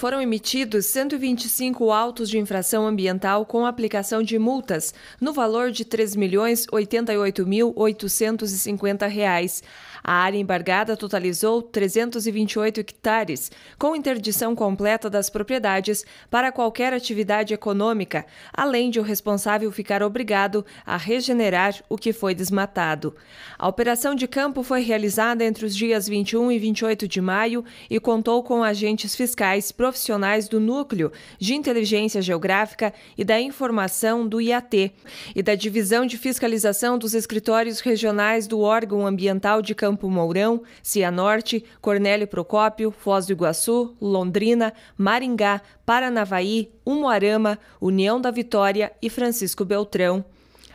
Foram emitidos 125 autos de infração ambiental com aplicação de multas, no valor de R$ 3.088.850. A área embargada totalizou 328 hectares, com interdição completa das propriedades para qualquer atividade econômica, além de o responsável ficar obrigado a regenerar o que foi desmatado. A operação de campo foi realizada entre os dias 21 e 28 de maio e contou com agentes fiscais profissionais do Núcleo de Inteligência Geográfica e da Informação do IAT e da Divisão de Fiscalização dos Escritórios Regionais do Órgão Ambiental de Campo Mourão, Cianorte, Cornélio Procópio, Foz do Iguaçu, Londrina, Maringá, Paranavaí, Umuarama, União da Vitória e Francisco Beltrão.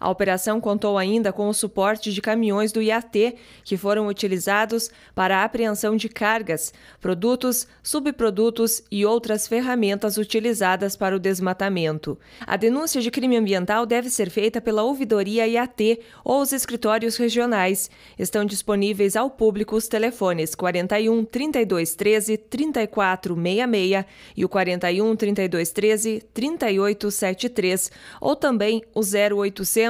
A operação contou ainda com o suporte de caminhões do IAT, que foram utilizados para a apreensão de cargas, produtos, subprodutos e outras ferramentas utilizadas para o desmatamento. A denúncia de crime ambiental deve ser feita pela ouvidoria IAT ou os escritórios regionais. Estão disponíveis ao público os telefones 41 32 13 34 66 e o 41 32 13 38 73 ou também o 0800